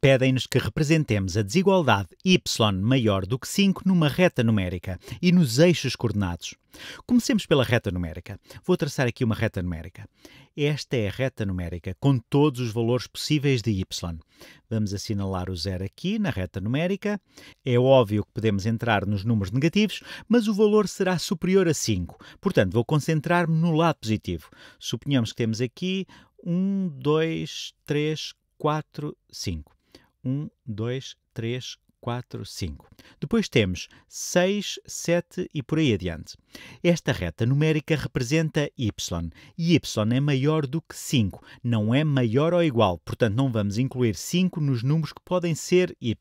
Pedem-nos que representemos a desigualdade y maior do que 5 numa reta numérica e nos eixos coordenados. Comecemos pela reta numérica. Vou traçar aqui uma reta numérica. Esta é a reta numérica com todos os valores possíveis de y. Vamos assinalar o zero aqui na reta numérica. É óbvio que podemos entrar nos números negativos, mas o valor será superior a 5. Portanto, vou concentrar-me no lado positivo. Suponhamos que temos aqui 1, 2, 3, 4, 5. 1, 2, 3, 4, 5. Depois temos 6, 7 e por aí adiante. Esta reta numérica representa y e y é maior do que 5, não é maior ou igual, portanto não vamos incluir 5 nos números que podem ser y.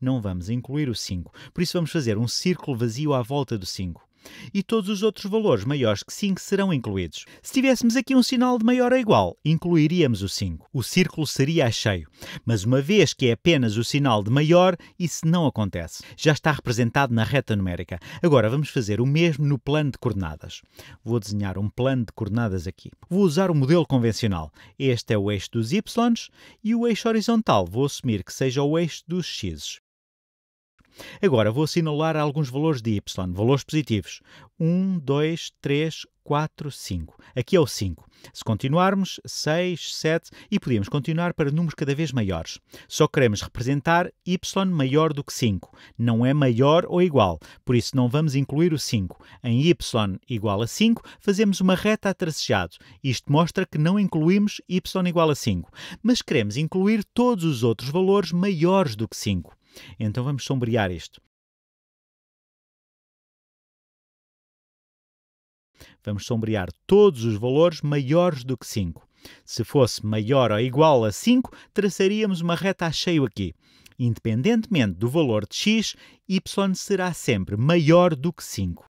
Não vamos incluir o 5, por isso vamos fazer um círculo vazio à volta do 5 e todos os outros valores maiores que 5 serão incluídos. Se tivéssemos aqui um sinal de maior ou igual, incluiríamos o 5. O círculo seria cheio, mas uma vez que é apenas o sinal de maior, isso não acontece. Já está representado na reta numérica. Agora vamos fazer o mesmo no plano de coordenadas. Vou desenhar um plano de coordenadas aqui. Vou usar o modelo convencional. Este é o eixo dos y e o eixo horizontal vou assumir que seja o eixo dos x. Agora vou assinalar alguns valores de y, valores positivos. 1, 2, 3, 4, 5. Aqui é o 5. Se continuarmos, 6, 7 e podíamos continuar para números cada vez maiores. Só queremos representar y maior do que 5. Não é maior ou igual, por isso não vamos incluir o 5. Em y igual a 5, fazemos uma reta a tracejado. Isto mostra que não incluímos y igual a 5, mas queremos incluir todos os outros valores maiores do que 5. Então vamos sombrear isto. Vamos sombrear todos os valores maiores do que 5. Se fosse maior ou igual a 5, traçaríamos uma reta a cheio aqui. Independentemente do valor de x, y será sempre maior do que 5.